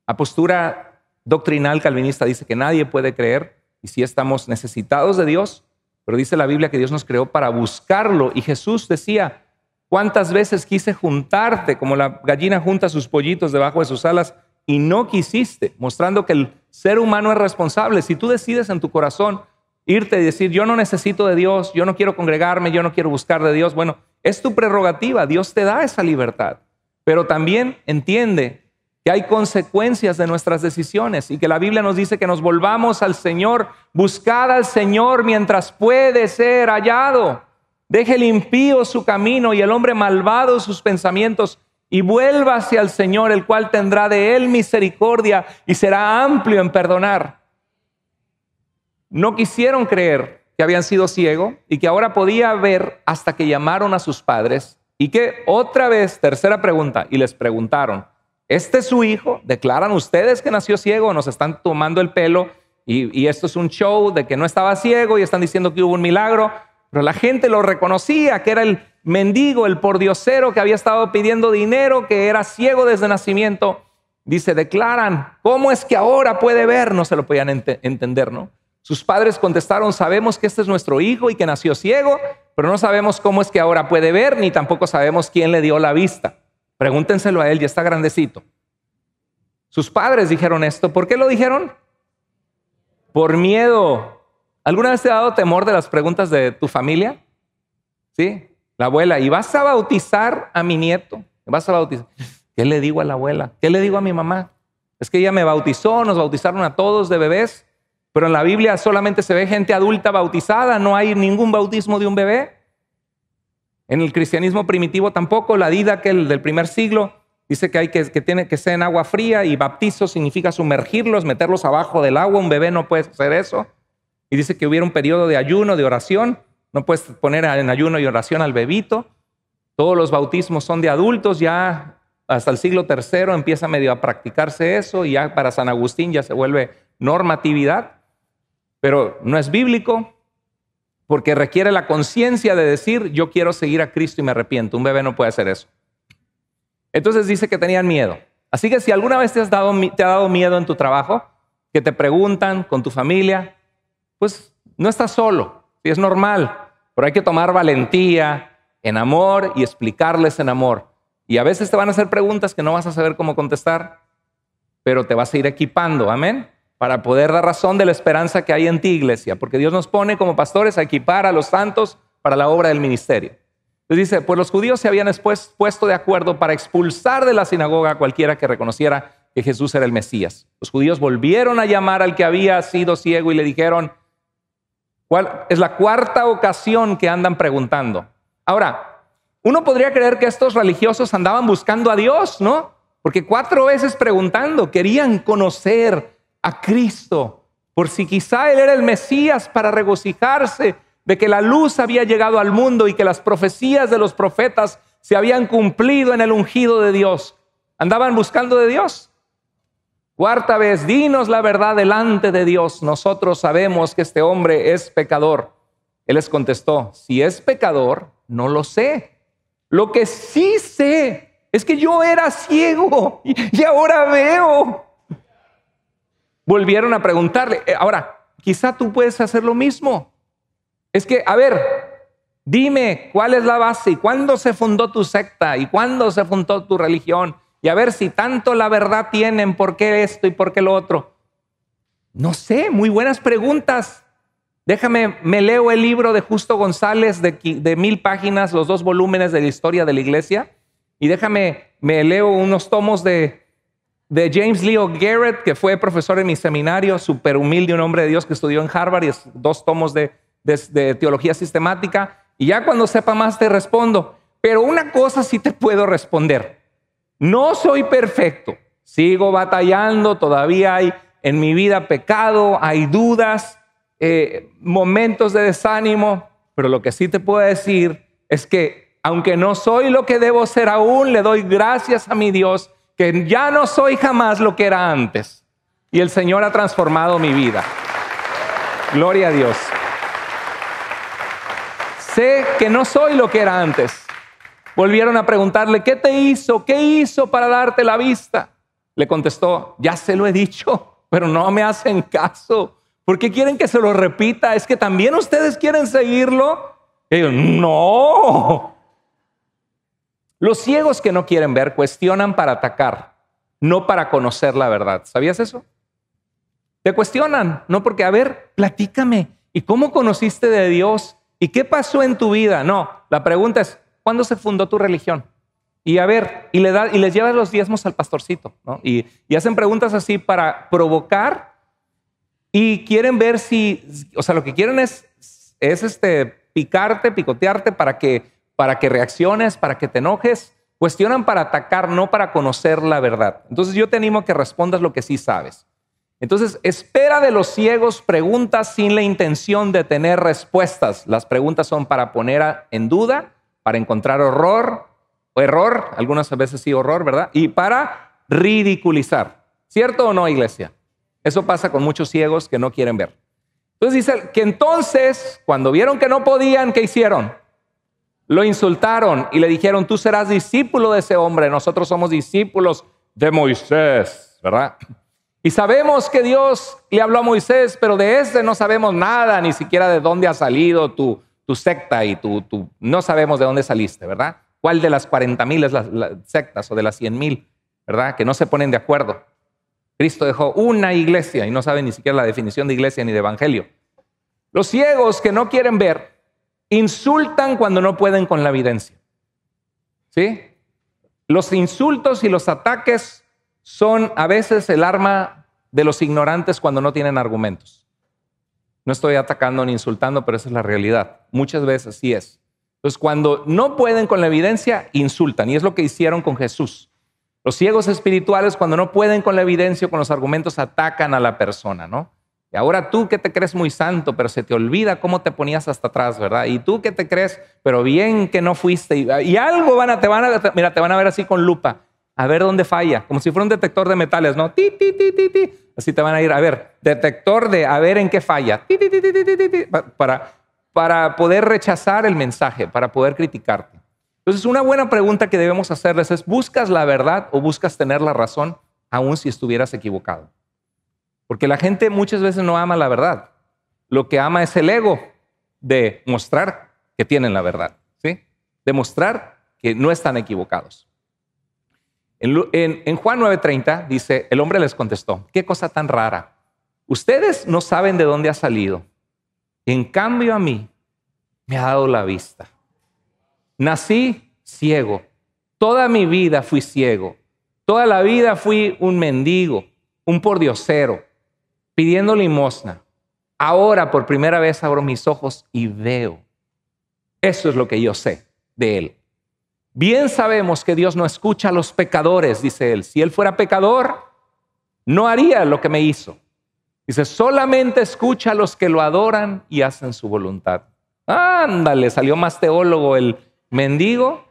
a postura doctrinal calvinista dice que nadie puede creer y sí estamos necesitados de Dios, pero dice la Biblia que Dios nos creó para buscarlo y Jesús decía, ¿cuántas veces quise juntarte como la gallina junta sus pollitos debajo de sus alas? y no quisiste, mostrando que el ser humano es responsable. Si tú decides en tu corazón irte y decir, yo no necesito de Dios, yo no quiero congregarme, yo no quiero buscar de Dios, bueno, es tu prerrogativa, Dios te da esa libertad, pero también entiende que hay consecuencias de nuestras decisiones y que la Biblia nos dice que nos volvamos al Señor, buscad al Señor mientras puede ser hallado. Deje el impío su camino y el hombre malvado sus pensamientos y vuelva hacia el Señor, el cual tendrá de él misericordia y será amplio en perdonar. No quisieron creer que habían sido ciego y que ahora podía ver hasta que llamaron a sus padres y que otra vez, tercera pregunta, y les preguntaron, ¿este es su hijo? ¿Declaran ustedes que nació ciego? ¿Nos están tomando el pelo? Y, y esto es un show de que no estaba ciego y están diciendo que hubo un milagro, pero la gente lo reconocía, que era el, mendigo, el pordiosero que había estado pidiendo dinero, que era ciego desde nacimiento. Dice, declaran, ¿cómo es que ahora puede ver? No se lo podían entender, ¿no? Sus padres contestaron, sabemos que este es nuestro hijo y que nació ciego, pero no sabemos cómo es que ahora puede ver, ni tampoco sabemos quién le dio la vista. Pregúntenselo a él, ya está grandecito. Sus padres dijeron esto. ¿Por qué lo dijeron? Por miedo. ¿Alguna vez te ha dado temor de las preguntas de tu familia? ¿Sí? La abuela, ¿y vas a bautizar a mi nieto? ¿Vas a bautizar? ¿Qué le digo a la abuela? ¿Qué le digo a mi mamá? Es que ella me bautizó, nos bautizaron a todos de bebés, pero en la Biblia solamente se ve gente adulta bautizada, no hay ningún bautismo de un bebé. En el cristianismo primitivo tampoco, la Dida que el del primer siglo dice que hay que, que tiene que ser en agua fría y bautizo significa sumergirlos, meterlos abajo del agua, un bebé no puede hacer eso. Y dice que hubiera un periodo de ayuno, de oración, no puedes poner en ayuno y oración al bebito. Todos los bautismos son de adultos, ya hasta el siglo III empieza medio a practicarse eso y ya para San Agustín ya se vuelve normatividad, pero no es bíblico porque requiere la conciencia de decir yo quiero seguir a Cristo y me arrepiento. Un bebé no puede hacer eso. Entonces dice que tenían miedo. Así que si alguna vez te, has dado, te ha dado miedo en tu trabajo, que te preguntan con tu familia, pues no estás solo. Y es normal, pero hay que tomar valentía en amor y explicarles en amor. Y a veces te van a hacer preguntas que no vas a saber cómo contestar, pero te vas a ir equipando, amén, para poder dar razón de la esperanza que hay en ti, iglesia, porque Dios nos pone como pastores a equipar a los santos para la obra del ministerio. Entonces dice, pues los judíos se habían puesto de acuerdo para expulsar de la sinagoga a cualquiera que reconociera que Jesús era el Mesías. Los judíos volvieron a llamar al que había sido ciego y le dijeron, es la cuarta ocasión que andan preguntando. Ahora, uno podría creer que estos religiosos andaban buscando a Dios, ¿no? Porque cuatro veces preguntando, querían conocer a Cristo, por si quizá Él era el Mesías para regocijarse de que la luz había llegado al mundo y que las profecías de los profetas se habían cumplido en el ungido de Dios. Andaban buscando de Dios. Cuarta vez, dinos la verdad delante de Dios. Nosotros sabemos que este hombre es pecador. Él les contestó, si es pecador, no lo sé. Lo que sí sé es que yo era ciego y, ahora veo. Volvieron a preguntarle, eh, ahora, quizá tú puedes hacer lo mismo. Es que, a ver, dime cuál es la base y cuándo se fundó tu secta y cuándo se fundó tu religión y a ver si tanto la verdad tienen, ¿por qué esto y por qué lo otro? No sé, muy buenas preguntas. Déjame, me leo el libro de Justo González de, mil páginas, los dos volúmenes de la historia de la iglesia. Y déjame, me leo unos tomos de, de James Leo Garrett, que fue profesor en mi seminario, súper humilde, un hombre de Dios que estudió en Harvard, y dos tomos de, de, de, teología sistemática. Y ya cuando sepa más te respondo. Pero una cosa sí te puedo responder. No soy perfecto, sigo batallando, todavía hay en mi vida pecado, hay dudas, eh, momentos de desánimo, pero lo que sí te puedo decir es que aunque no soy lo que debo ser aún, le doy gracias a mi Dios que ya no soy jamás lo que era antes. Y el Señor ha transformado mi vida. Gloria a Dios. Sé que no soy lo que era antes, Volvieron a preguntarle, ¿qué te hizo? ¿Qué hizo para darte la vista? Le contestó, ya se lo he dicho, pero no me hacen caso. ¿Por qué quieren que se lo repita? ¿Es que también ustedes quieren seguirlo? Y no. Los ciegos que no quieren ver cuestionan para atacar, no para conocer la verdad. ¿Sabías eso? Te cuestionan, no porque, a ver, platícame, ¿y cómo conociste de Dios? ¿Y qué pasó en tu vida? No, la pregunta es, ¿Cuándo se fundó tu religión? Y a ver, y, le da, y les llevas los diezmos al pastorcito, ¿no? Y, hacen preguntas así para provocar y quieren ver si, o sea, lo que quieren es, es este, picarte, picotearte para que, para que reacciones, para que te enojes. Cuestionan para atacar, no para conocer la verdad. Entonces yo te animo que respondas lo que sí sabes. Entonces, espera de los ciegos preguntas sin la intención de tener respuestas. Las preguntas son para poner en duda para encontrar horror, o error, algunas veces sí horror, ¿verdad? Y para ridiculizar. ¿Cierto o no, iglesia? Eso pasa con muchos ciegos que no quieren ver. Entonces dice que entonces, cuando vieron que no podían, ¿qué hicieron? Lo insultaron y le dijeron, tú serás discípulo de ese hombre, nosotros somos discípulos de Moisés, ¿verdad? Y sabemos que Dios le habló a Moisés, pero de ese no sabemos nada, ni siquiera de dónde ha salido tu tu secta y tu, No sabemos de dónde saliste, ¿verdad? ¿Cuál de las 40.000 es la sectas o de las 100.000, ¿verdad? Que no se ponen de acuerdo. Cristo dejó una iglesia y no sabe ni siquiera la definición de iglesia ni de evangelio. Los ciegos que no quieren ver insultan cuando no pueden con la evidencia. ¿Sí? Los insultos y los ataques son a veces el arma de los ignorantes cuando no tienen argumentos. No estoy atacando ni insultando, pero esa es la realidad. Muchas veces sí es. Entonces, cuando no pueden con la evidencia, insultan. Y es lo que hicieron con Jesús. Los ciegos espirituales, cuando no pueden con la evidencia o con los argumentos, atacan a la persona, ¿no? Y ahora tú que te crees muy santo, pero se te olvida cómo te ponías hasta atrás, ¿verdad? Y tú que te crees, pero bien que no fuiste. Y, algo van a, te van a, mira, te van a ver así con lupa, a ver dónde falla, como si fuera un detector de metales, ¿no? Ti, ti, ti, ti, ti. Así te van a ir, a ver, detector de a ver en qué falla, para, para poder rechazar el mensaje, para poder criticarte. Entonces, una buena pregunta que debemos hacerles es, ¿buscas la verdad o buscas tener la razón aun si estuvieras equivocado? Porque la gente muchas veces no ama la verdad. Lo que ama es el ego de mostrar que tienen la verdad, ¿sí? Demostrar que no están equivocados. En, Juan 9:30 dice, el hombre les contestó, qué cosa tan rara. Ustedes no saben de dónde ha salido. En cambio a mí me ha dado la vista. Nací ciego. Toda mi vida fui ciego. Toda la vida fui un mendigo, un pordiosero, pidiendo limosna. Ahora por primera vez abro mis ojos y veo. Eso es lo que yo sé de Él. Bien sabemos que Dios no escucha a los pecadores, dice él. Si él fuera pecador, no haría lo que me hizo. Dice, solamente escucha a los que lo adoran y hacen su voluntad. Ándale, salió más teólogo el mendigo.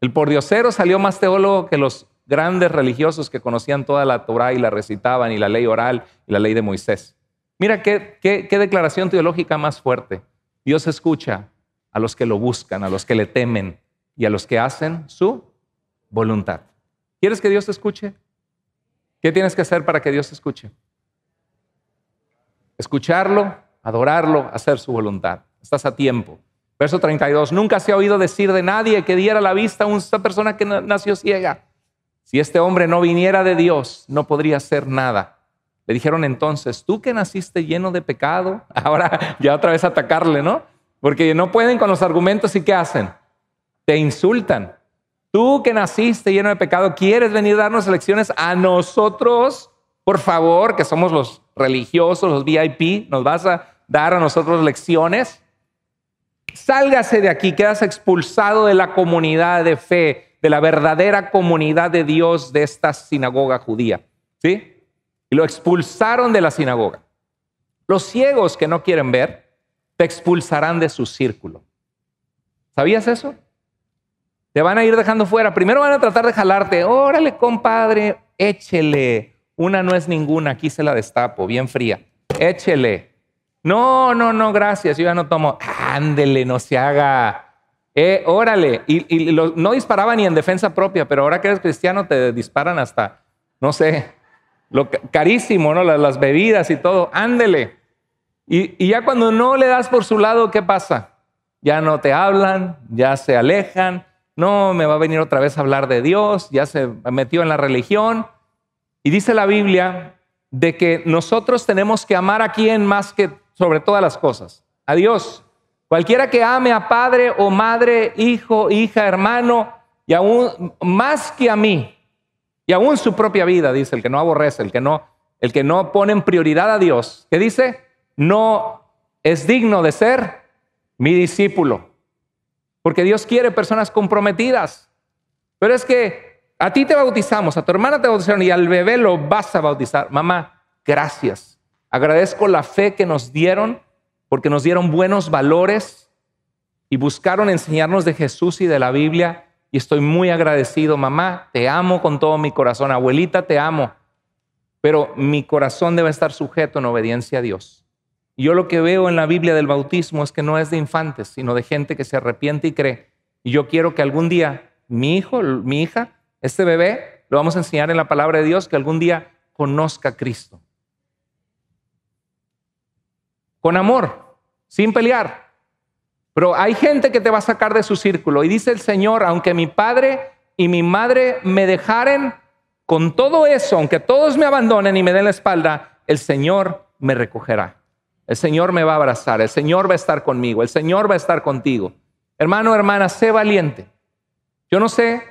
El pordiosero salió más teólogo que los grandes religiosos que conocían toda la Torah y la recitaban y la ley oral y la ley de Moisés. Mira qué, qué declaración teológica más fuerte. Dios escucha a los que lo buscan, a los que le temen, y a los que hacen su voluntad. ¿Quieres que Dios te escuche? ¿Qué tienes que hacer para que Dios te escuche? Escucharlo, adorarlo, hacer su voluntad. Estás a tiempo. Verso 32. Nunca se ha oído decir de nadie que diera la vista a una persona que nació ciega. Si este hombre no viniera de Dios, no podría hacer nada. Le dijeron entonces, tú que naciste lleno de pecado, ahora ya otra vez atacarle, ¿no? Porque no pueden con los argumentos y ¿qué hacen? te insultan. Tú que naciste lleno de pecado, ¿quieres venir a darnos lecciones a nosotros? Por favor, que somos los religiosos, los VIP, ¿nos vas a dar a nosotros lecciones? Sálgase de aquí, quedas expulsado de la comunidad de fe, de la verdadera comunidad de Dios de esta sinagoga judía. ¿Sí? Y lo expulsaron de la sinagoga. Los ciegos que no quieren ver, te expulsarán de su círculo. ¿Sabías eso? Te van a ir dejando fuera. Primero van a tratar de jalarte. Órale, compadre, échele. Una no es ninguna, aquí se la destapo, bien fría. Échele. No, no, no, gracias, yo ya no tomo. Ándele, no se haga. Eh, órale. Y, no disparaba ni en defensa propia, pero ahora que eres cristiano te disparan hasta, no sé, lo carísimo, ¿no? Las, bebidas y todo. Ándele. y, ya cuando no le das por su lado, ¿qué pasa? Ya no te hablan, ya se alejan, no, me va a venir otra vez a hablar de Dios, ya se metió en la religión. Y dice la Biblia de que nosotros tenemos que amar a quien más que sobre todas las cosas, a Dios. Cualquiera que ame a padre o madre, hijo, hija, hermano, y aún más que a mí, y aún su propia vida, dice el que no aborrece, el que no, el que no pone en prioridad a Dios, que dice, no es digno de ser mi discípulo porque Dios quiere personas comprometidas. Pero es que a ti te bautizamos, a tu hermana te bautizaron y al bebé lo vas a bautizar. Mamá, gracias. Agradezco la fe que nos dieron porque nos dieron buenos valores y buscaron enseñarnos de Jesús y de la Biblia. Y estoy muy agradecido, mamá, te amo con todo mi corazón, abuelita, te amo. Pero mi corazón debe estar sujeto en obediencia a Dios. Yo lo que veo en la Biblia del bautismo es que no es de infantes, sino de gente que se arrepiente y cree. Y yo quiero que algún día mi hijo, mi hija, este bebé, lo vamos a enseñar en la palabra de Dios, que algún día conozca a Cristo. Con amor, sin pelear. Pero hay gente que te va a sacar de su círculo. Y dice el Señor, aunque mi padre y mi madre me dejaren, con todo eso, aunque todos me abandonen y me den la espalda, el Señor me recogerá. El Señor me va a abrazar, el Señor va a estar conmigo, el Señor va a estar contigo. Hermano, hermana, sé valiente. Yo no sé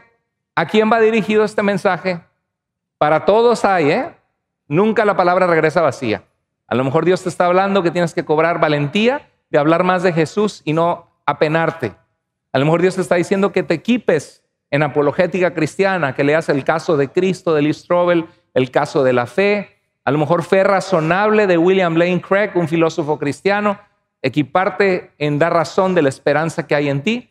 a quién va dirigido este mensaje. Para todos hay, ¿eh? Nunca la palabra regresa vacía. A lo mejor Dios te está hablando que tienes que cobrar valentía de hablar más de Jesús y no apenarte. A lo mejor Dios te está diciendo que te equipes en apologética cristiana, que leas el caso de Cristo, de Liz Strobel, el caso de la fe, a lo mejor fe razonable de William Lane Craig, un filósofo cristiano, equiparte en dar razón de la esperanza que hay en ti.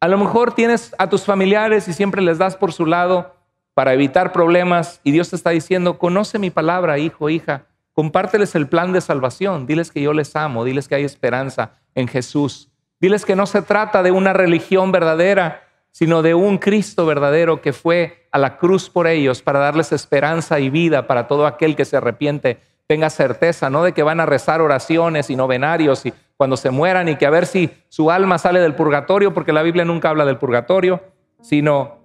A lo mejor tienes a tus familiares y siempre les das por su lado para evitar problemas y Dios te está diciendo, conoce mi palabra, hijo, hija, compárteles el plan de salvación, diles que yo les amo, diles que hay esperanza en Jesús, diles que no se trata de una religión verdadera, sino de un Cristo verdadero que fue a la cruz por ellos para darles esperanza y vida para todo aquel que se arrepiente. Tenga certeza, no de que van a rezar oraciones y novenarios y cuando se mueran y que a ver si su alma sale del purgatorio, porque la Biblia nunca habla del purgatorio, sino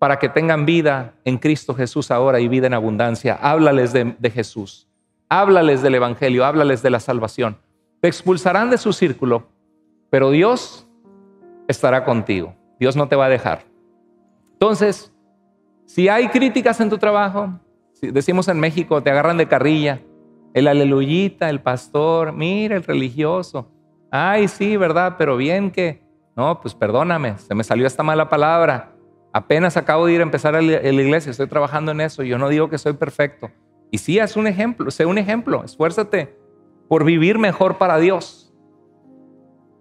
para que tengan vida en Cristo Jesús ahora y vida en abundancia. Háblales de, de Jesús, háblales del Evangelio, háblales de la salvación. Te expulsarán de su círculo, pero Dios estará contigo. Dios no te va a dejar. Entonces, si hay críticas en tu trabajo, si decimos en México, te agarran de carrilla, el aleluyita, el pastor, mira, el religioso. Ay, sí, ¿verdad? Pero bien que, no, pues perdóname, se me salió esta mala palabra. Apenas acabo de ir a empezar en la iglesia, estoy trabajando en eso, yo no digo que soy perfecto. Y sí, haz un ejemplo, sé un ejemplo, esfuérzate por vivir mejor para Dios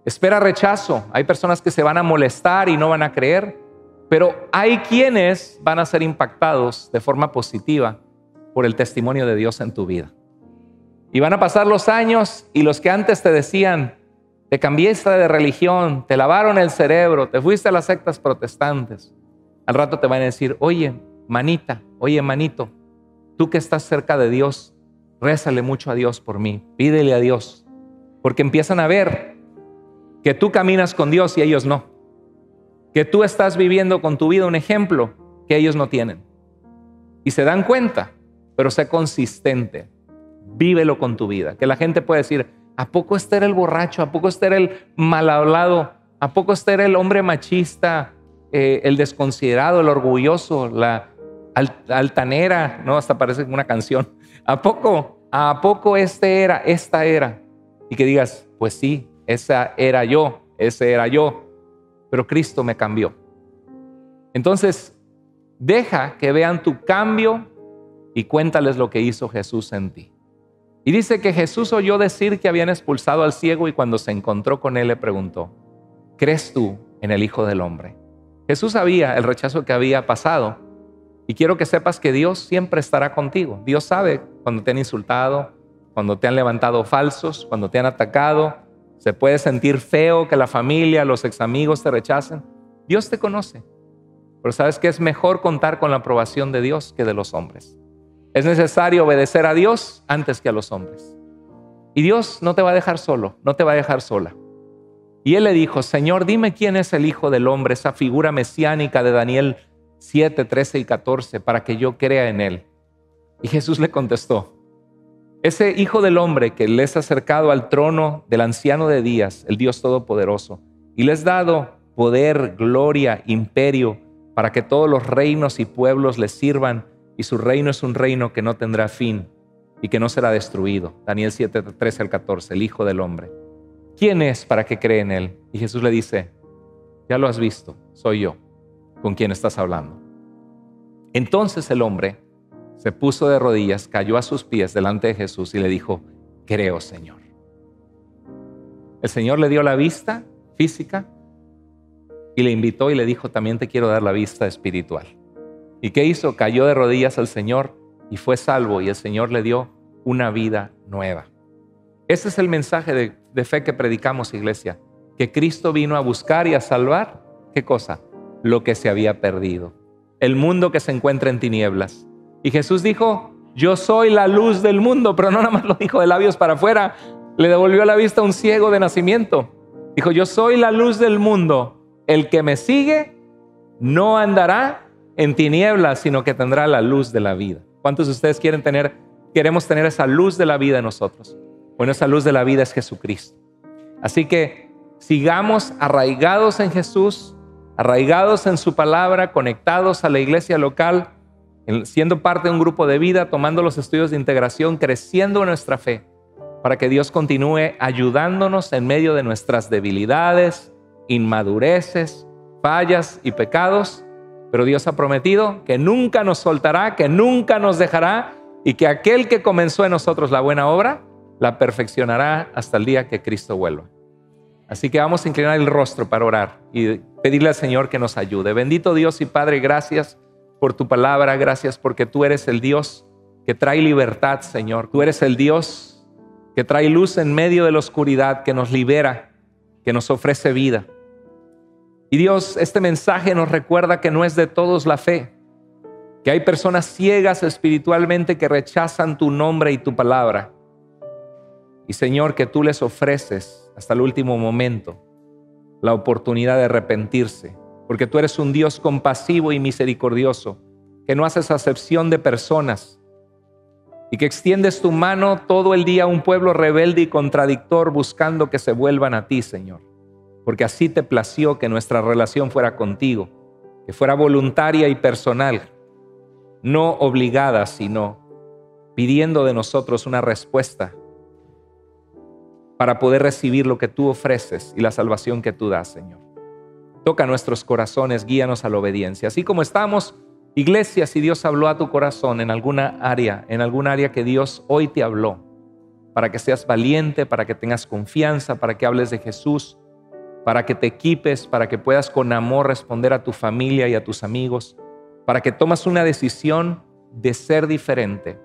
espera rechazo. Hay personas que se van a molestar y no van a creer, pero hay quienes van a ser impactados de forma positiva por el testimonio de Dios en tu vida. Y van a pasar los años y los que antes te decían, te cambiaste de religión, te lavaron el cerebro, te fuiste a las sectas protestantes, al rato te van a decir, oye, manita, oye, manito, tú que estás cerca de Dios, rézale mucho a Dios por mí, pídele a Dios, porque empiezan a ver que tú caminas con Dios y ellos no, que tú estás viviendo con tu vida un ejemplo que ellos no tienen. Y se dan cuenta, pero sé consistente, vívelo con tu vida, que la gente puede decir, ¿a poco este era el borracho? ¿A poco este era el mal hablado? ¿A poco este era el hombre machista, eh, el desconsiderado, el orgulloso, la altanera? No, hasta parece una canción. ¿A poco? ¿A poco este era, esta era? Y que digas, pues sí, esa era yo, ese era yo, pero Cristo me cambió. Entonces, deja que vean tu cambio y cuéntales lo que hizo Jesús en ti. Y dice que Jesús oyó decir que habían expulsado al ciego y cuando se encontró con él le preguntó, ¿crees tú en el Hijo del Hombre? Jesús sabía el rechazo que había pasado y quiero que sepas que Dios siempre estará contigo. Dios sabe cuando te han insultado, cuando te han levantado falsos, cuando te han atacado, se puede sentir feo que la familia, los ex amigos te rechacen. Dios te conoce. Pero sabes que es mejor contar con la aprobación de Dios que de los hombres. Es necesario obedecer a Dios antes que a los hombres. Y Dios no te va a dejar solo, no te va a dejar sola. Y él le dijo, Señor, dime quién es el Hijo del Hombre, esa figura mesiánica de Daniel 7, 13 y 14, para que yo crea en él. Y Jesús le contestó, ese Hijo del Hombre que les ha acercado al trono del Anciano de Días, el Dios Todopoderoso, y les ha dado poder, gloria, imperio, para que todos los reinos y pueblos les sirvan, y su reino es un reino que no tendrá fin y que no será destruido. Daniel 7, 13 al 14, el Hijo del Hombre. ¿Quién es para que cree en Él? Y Jesús le dice, ya lo has visto, soy yo, con quien estás hablando. Entonces el hombre se puso de rodillas, cayó a sus pies delante de Jesús y le dijo, creo Señor. El Señor le dio la vista física y le invitó y le dijo, también te quiero dar la vista espiritual. ¿Y qué hizo? Cayó de rodillas al Señor y fue salvo y el Señor le dio una vida nueva. Ese es el mensaje de, fe que predicamos, iglesia, que Cristo vino a buscar y a salvar, ¿qué cosa? Lo que se había perdido. El mundo que se encuentra en tinieblas, y Jesús dijo, yo soy la luz del mundo, pero no nada más lo dijo de labios para afuera, le devolvió la vista a un ciego de nacimiento. Dijo, yo soy la luz del mundo, el que me sigue no andará en tinieblas, sino que tendrá la luz de la vida. ¿Cuántos de ustedes quieren tener, queremos tener esa luz de la vida en nosotros? Bueno, esa luz de la vida es Jesucristo. Así que sigamos arraigados en Jesús, arraigados en su palabra, conectados a la iglesia local siendo parte de un grupo de vida, tomando los estudios de integración, creciendo nuestra fe, para que Dios continúe ayudándonos en medio de nuestras debilidades, inmadureces, fallas y pecados. Pero Dios ha prometido que nunca nos soltará, que nunca nos dejará y que aquel que comenzó en nosotros la buena obra, la perfeccionará hasta el día que Cristo vuelva. Así que vamos a inclinar el rostro para orar y pedirle al Señor que nos ayude. Bendito Dios y Padre, gracias por tu palabra, gracias porque tú eres el Dios que trae libertad, Señor. Tú eres el Dios que trae luz en medio de la oscuridad, que nos libera, que nos ofrece vida. Y Dios, este mensaje nos recuerda que no es de todos la fe, que hay personas ciegas espiritualmente que rechazan tu nombre y tu palabra. Y Señor, que tú les ofreces hasta el último momento la oportunidad de arrepentirse porque tú eres un Dios compasivo y misericordioso, que no haces acepción de personas y que extiendes tu mano todo el día a un pueblo rebelde y contradictor buscando que se vuelvan a ti, Señor. Porque así te plació que nuestra relación fuera contigo, que fuera voluntaria y personal, no obligada, sino pidiendo de nosotros una respuesta para poder recibir lo que tú ofreces y la salvación que tú das, Señor. Toca nuestros corazones, guíanos a la obediencia. Así como estamos, iglesia, si Dios habló a tu corazón en alguna área, en alguna área que Dios hoy te habló, para que seas valiente, para que tengas confianza, para que hables de Jesús, para que te equipes, para que puedas con amor responder a tu familia y a tus amigos, para que tomas una decisión de ser diferente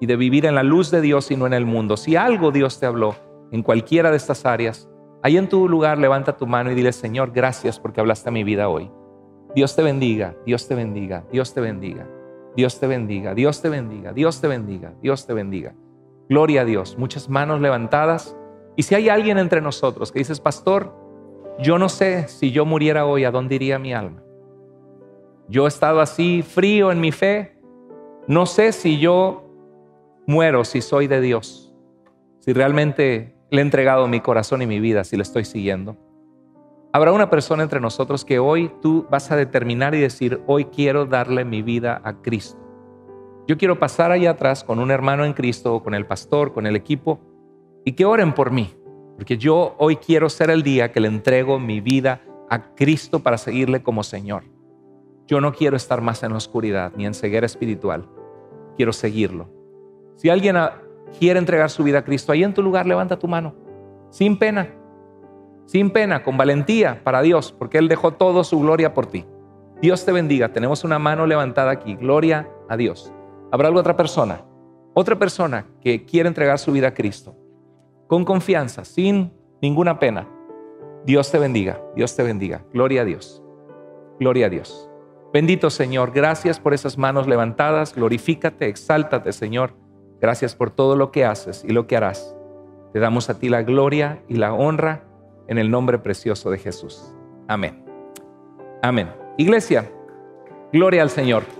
y de vivir en la luz de Dios y no en el mundo. Si algo Dios te habló en cualquiera de estas áreas, Ahí en tu lugar levanta tu mano y dile, Señor, gracias porque hablaste a mi vida hoy. Dios te bendiga, Dios te bendiga, Dios te bendiga, Dios te bendiga, Dios te bendiga, Dios te bendiga, Dios te bendiga. Gloria a Dios, muchas manos levantadas. Y si hay alguien entre nosotros que dices, pastor, yo no sé si yo muriera hoy, ¿a dónde iría mi alma? Yo he estado así frío en mi fe, no sé si yo muero, si soy de Dios, si realmente le he entregado mi corazón y mi vida si le estoy siguiendo. Habrá una persona entre nosotros que hoy tú vas a determinar y decir, hoy quiero darle mi vida a Cristo. Yo quiero pasar allá atrás con un hermano en Cristo, o con el pastor, con el equipo, y que oren por mí, porque yo hoy quiero ser el día que le entrego mi vida a Cristo para seguirle como Señor. Yo no quiero estar más en la oscuridad ni en ceguera espiritual, quiero seguirlo. Si alguien quiere entregar su vida a Cristo, ahí en tu lugar levanta tu mano, sin pena, sin pena, con valentía para Dios, porque Él dejó toda su gloria por ti. Dios te bendiga, tenemos una mano levantada aquí, gloria a Dios. ¿Habrá alguna otra persona? Otra persona que quiere entregar su vida a Cristo, con confianza, sin ninguna pena. Dios te bendiga, Dios te bendiga, gloria a Dios, gloria a Dios. Bendito Señor, gracias por esas manos levantadas, glorifícate, exáltate Señor. Gracias por todo lo que haces y lo que harás. Te damos a ti la gloria y la honra en el nombre precioso de Jesús. Amén. Amén. Iglesia, gloria al Señor.